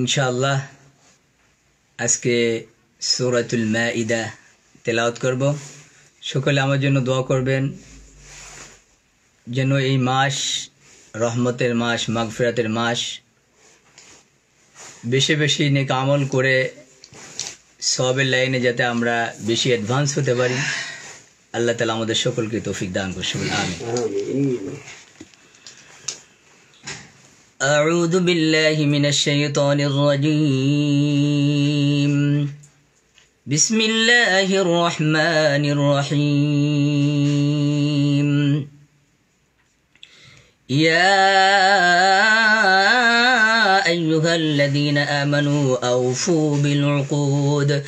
ইনশাআল্লাহ আজকে সৌরাতুল মা ইদা তেলাওত করব সকলে আমার জন্য দোয়া করবেন যেন এই মাস রহমতের মাস মাগফিরাতের মাস বেশি বেশি নেক আমল করে সবের লাইনে যাতে আমরা বেশি অ্যাডভান্স হতে পারি আল্লাহ তালা আমাদের সকলকে তৌফিক দান করছে আমি أعوذ بالله من الشيطان الرجيم بسم الله الرحمن الرحيم يا أيها الذين آمنوا أوفوا بالعقود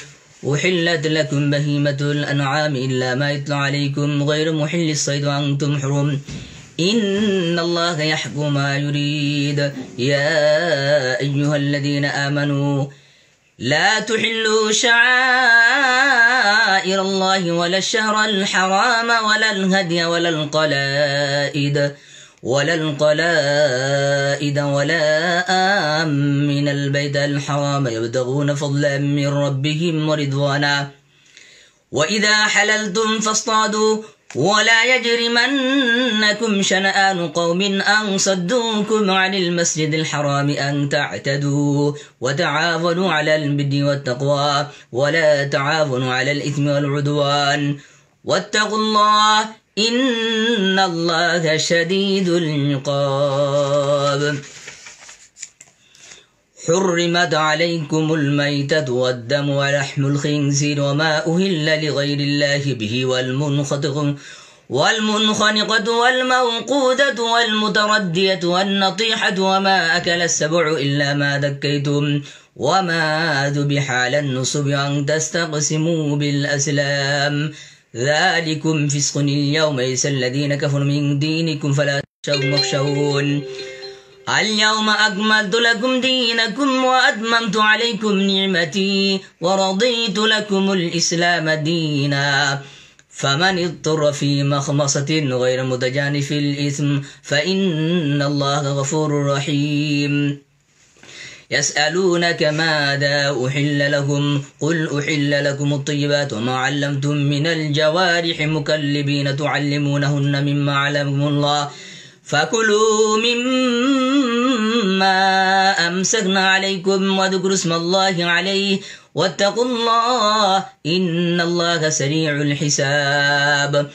أحلت لكم بهيمة الأنعام إلا ما يطلع عليكم غير محل الصيد وأنتم حرم إن الله يحكم ما يريد يا أيها الذين آمنوا لا تحلوا شعائر الله ولا الشهر الحرام ولا الهدي ولا القلائد ولا القلائد ولا آمن البيت الحرام يبتغون فضلا من ربهم ورضوانا وإذا حللتم فاصطادوا ولا يجرمنكم شنآن قوم أن صدوكم عن المسجد الحرام أن تعتدوا وتعاونوا على البر والتقوى ولا تعاونوا على الإثم والعدوان واتقوا الله إن الله شديد العقاب حرمت عليكم الميتة والدم ولحم الخنزير وما أهل لغير الله به والمنخنقة والمنخنقة والموقودة والمتردية والنطيحة وما أكل السبع إلا ما ذكيتم وما ذبح على النصب أن تستقسموا بالأسلام ذلكم فسق اليوم ليس الذين كفروا من دينكم فلا تخشوا مخشون اليوم أكملت لكم دينكم وأتممت عليكم نعمتي ورضيت لكم الإسلام دينا فمن اضطر في مخمصة غير متجانف الإثم فإن الله غفور رحيم يسألونك ماذا أحل لهم قل أحل لكم الطيبات وما علمتم من الجوارح مكلبين تعلمونهن مما علمكم الله فكلوا مما أمسكنا عليكم واذكروا اسم الله عليه واتقوا الله إن الله سريع الحساب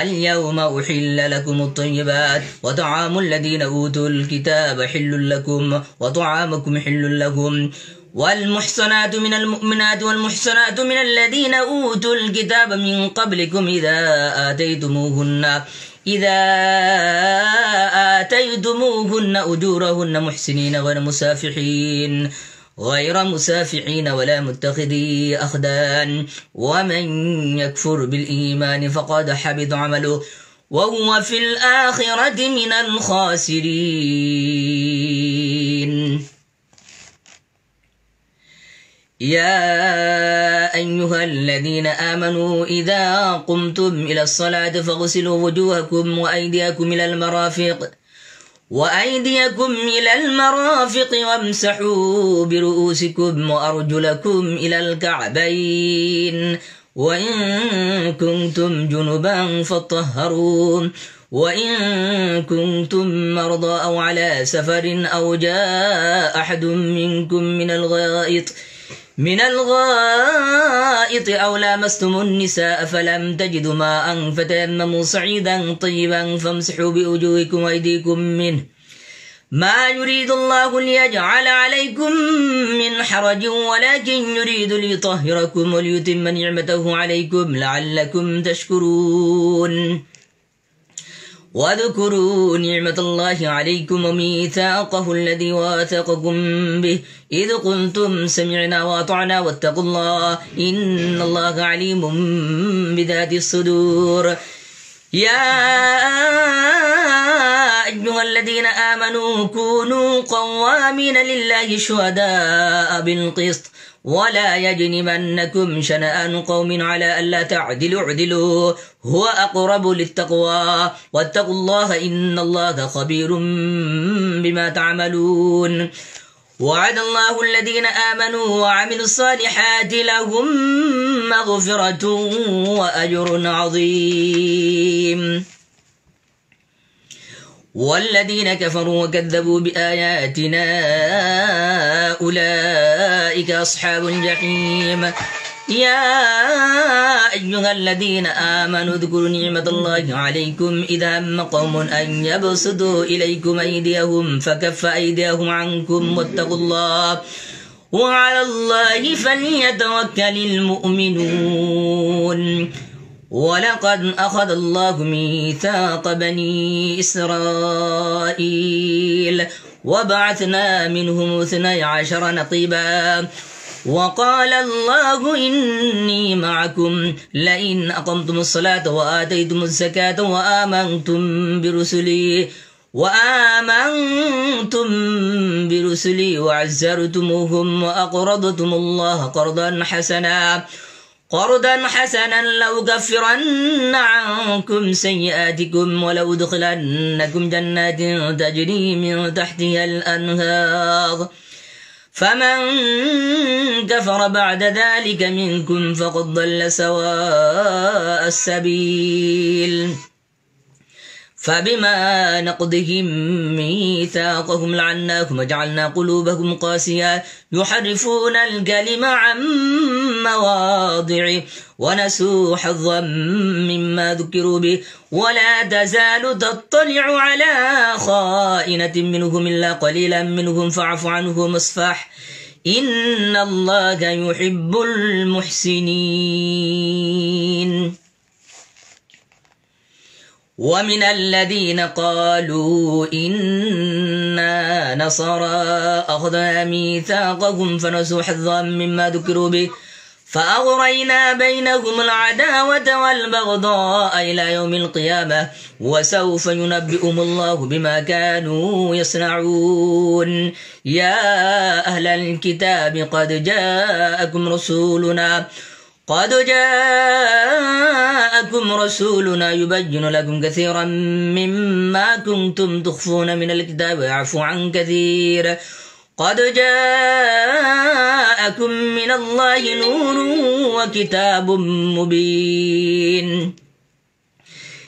اليوم أحل لكم الطيبات وطعام الذين أوتوا الكتاب حل لكم وطعامكم حل لكم والمحصنات من المؤمنات والمحصنات من الذين أوتوا الكتاب من قبلكم إذا آتيتموهن إذا آتيتموهن أجورهن محسنين غير مسافحين غير مسافحين ولا متخذي أخدان ومن يكفر بالإيمان فقد حبط عمله وهو في الآخرة من الخاسرين يا أيها الذين آمنوا إذا قمتم إلى الصلاة فاغسلوا وجوهكم وأيديكم إلى المرافق وأيديكم إلى المرافق وامسحوا برؤوسكم وأرجلكم إلى الكعبين وإن كنتم جنبا فطهروا وإن كنتم مرضى أو على سفر أو جاء أحد منكم من الغائط من الغائط أو لامستم النساء فلم تجدوا ماء فتيمموا صعيدا طيبا فامسحوا بوجوهكم وأيديكم منه ما يريد الله ليجعل عليكم من حرج ولكن يريد ليطهركم وليتم نعمته عليكم لعلكم تشكرون واذكروا نعمة الله عليكم وميثاقه الذي واثقكم به إذ قلتم سمعنا وأطعنا واتقوا الله إن الله عليم بذات الصدور يا أيها الذين آمنوا كونوا قوامين لله شهداء بالقسط ولا يجنبنكم شنآن قوم على ألا تعدلوا اعدلوا هو أقرب للتقوى واتقوا الله إن الله خبير بما تعملون وعد الله الذين آمنوا وعملوا الصالحات لهم مغفرة وأجر عظيم والذين كفروا وكذبوا بآياتنا أولئك أصحاب الجحيم يا أيها الذين آمنوا اذكروا نعمة الله عليكم إذا هم قوم أن يبسطوا إليكم أيديهم فكف أيديهم عنكم واتقوا الله وعلى الله فليتوكل المؤمنون ولقد أخذ الله ميثاق بني إسرائيل وبعثنا منهم اثني عشر نقيبا وقال الله إني معكم لئن أقمتم الصلاة وآتيتم الزكاة وآمنتم برسلي وآمنتم برسلي وعزرتموهم وأقرضتم الله قرضا حسنا قرضا حسنا كفرن عنكم سيئاتكم ولأدخلنكم جنات تجري من تحتها الأنهار فمن كفر بعد ذلك منكم فقد ضل سواء السبيل فبما نقضهم ميثاقهم لعناهم وجعلنا قلوبهم قاسية يحرفون الكلم عن مواضعه ونسوا حظا مما ذكروا به ولا تزال تطلع على خائنة منهم إلا قليلا منهم فاعف عنهم اصفح إن الله يحب المحسنين ومن الذين قالوا إنا نصرى أخذنا ميثاقهم فنسوا حظا مما ذكروا به فأغرينا بينهم العداوة والبغضاء إلى يوم القيامة وسوف ينبئهم الله بما كانوا يصنعون يا أهل الكتاب قد جاءكم رسولنا قد جاءكم رسولنا يبين لكم كثيرا مما كنتم تخفون من الكتاب ويعفو عن كثير قد جاءكم من الله نور وكتاب مبين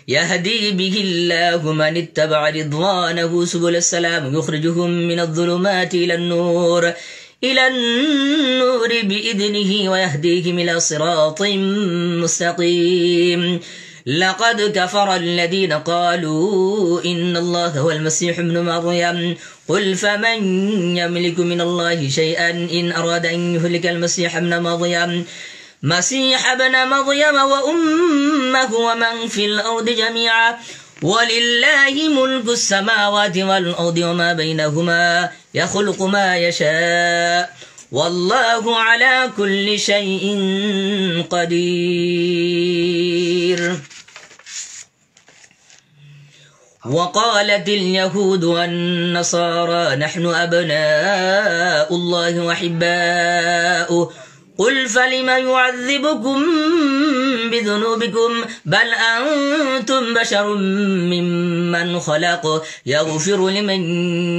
يهدي به الله من اتبع رضوانه سبل السلام يخرجهم من الظلمات إلى النور إلى النور بإذنه ويهديهم إلى صراط مستقيم لقد كفر الذين قالوا إن الله هو المسيح ابن مريم قل فمن يملك من الله شيئا إن أراد أن يهلك المسيح ابن مريم مسيح ابن مريم وأمه ومن في الأرض جميعا ولله ملك السماوات والأرض وما بينهما يخلق ما يشاء والله على كل شيء قدير وقالت اليهود والنصارى نحن أبناء الله وحباؤه قل فلم يعذبكم بذنوبكم بل أنتم بشر ممن خلق يغفر لمن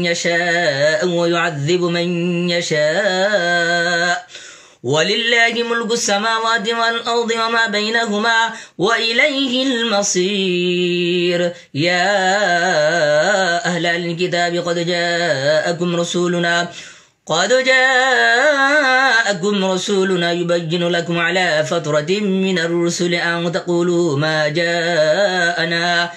يشاء ويعذب من يشاء ولله ملك السماوات والأرض وما بينهما وإليه المصير يا أهل الكتاب قد جاءكم رسولنا قد جاءكم رسولنا يبين لكم على فترة من الرسل أن تقولوا ما جاءنا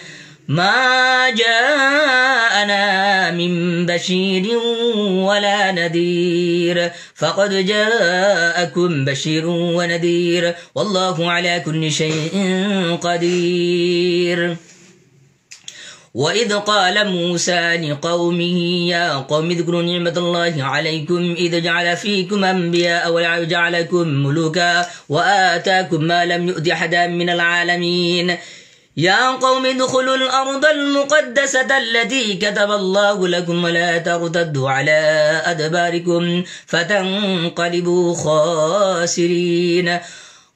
ما جاءنا من بشير ولا نذير فقد جاءكم بشير ونذير والله على كل شيء قدير وإذ قال موسى لقومه يا قوم اذكروا نعمة الله عليكم إذ جعل فيكم أنبياء وجعلكم ملوكا وآتاكم ما لم يؤت أحدا من العالمين يا قوم ادخلوا الأرض المقدسة التي كتب الله لكم ولا ترتدوا على أدباركم فتنقلبوا خاسرين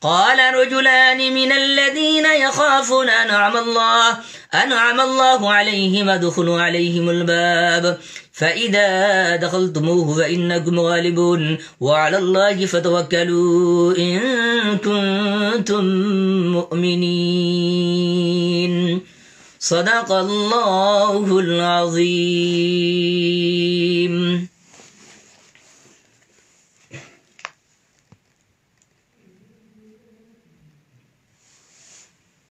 قال رجلان من الذين يخافون أنعم الله أنعم الله عليهم ادخلوا عليهم الباب فإذا دخلتموه فإنكم غالبون وعلى الله فتوكلوا إن كنتم مؤمنين صدق الله العظيم